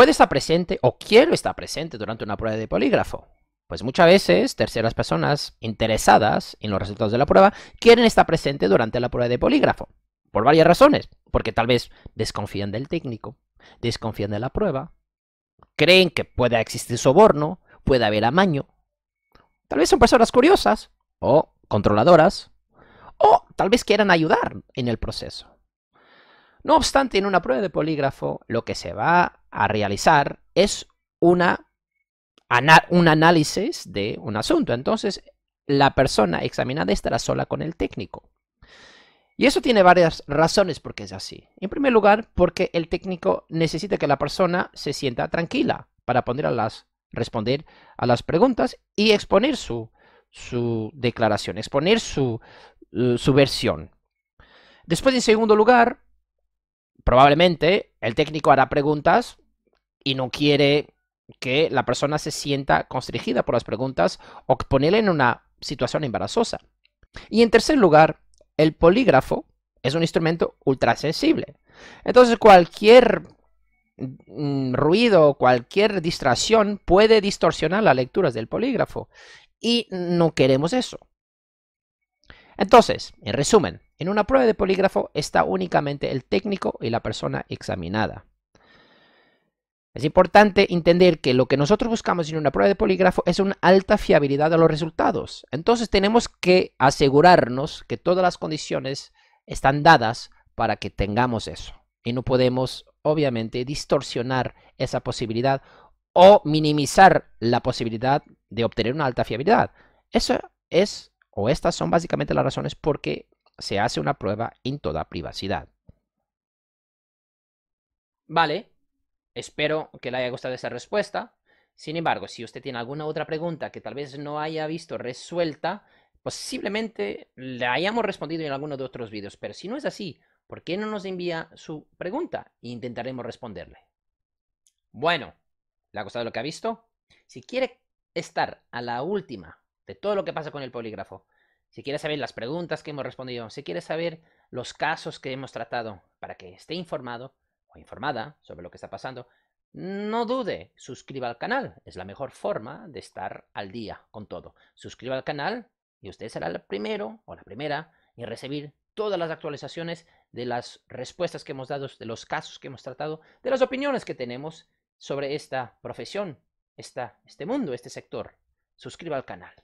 puede estar presente o quiero estar presente durante una prueba de polígrafo. Pues muchas veces terceras personas interesadas en los resultados de la prueba quieren estar presente durante la prueba de polígrafo. Por varias razones. Porque tal vez desconfían del técnico, desconfían de la prueba, creen que pueda existir soborno, puede haber amaño. Tal vez son personas curiosas o controladoras o tal vez quieran ayudar en el proceso. No obstante, en una prueba de polígrafo lo que se va a realizar es una, un análisis de un asunto. Entonces, la persona examinada estará sola con el técnico. Y eso tiene varias razones porque es así. En primer lugar, porque el técnico necesita que la persona se sienta tranquila para responder a las preguntas y exponer su, su declaración, exponer su, eh, su versión. Después, en segundo lugar, probablemente el técnico hará preguntas y no quiere que la persona se sienta constringida por las preguntas o ponerle en una situación embarazosa. Y en tercer lugar, el polígrafo es un instrumento ultrasensible. Entonces cualquier ruido mm, ruido, cualquier distracción puede distorsionar las lecturas del polígrafo. Y no queremos eso. Entonces, en resumen, en una prueba de polígrafo está únicamente el técnico y la persona examinada. Es importante entender que lo que nosotros buscamos en una prueba de polígrafo es una alta fiabilidad de los resultados. Entonces tenemos que asegurarnos que todas las condiciones están dadas para que tengamos eso. Y no podemos, obviamente, distorsionar esa posibilidad o minimizar la posibilidad de obtener una alta fiabilidad. Eso es o estas son básicamente las razones por qué se hace una prueba en toda privacidad. Vale, espero que le haya gustado esa respuesta. Sin embargo, si usted tiene alguna otra pregunta que tal vez no haya visto resuelta, posiblemente la hayamos respondido en alguno de otros vídeos. Pero si no es así, ¿por qué no nos envía su pregunta? E intentaremos responderle. Bueno, ¿le ha gustado lo que ha visto? Si quiere estar a la última de todo lo que pasa con el polígrafo. Si quieres saber las preguntas que hemos respondido, si quieres saber los casos que hemos tratado para que esté informado o informada sobre lo que está pasando, no dude, suscriba al canal. Es la mejor forma de estar al día con todo. Suscriba al canal y usted será el primero o la primera en recibir todas las actualizaciones de las respuestas que hemos dado, de los casos que hemos tratado, de las opiniones que tenemos sobre esta profesión, esta, este mundo, este sector. Suscriba al canal.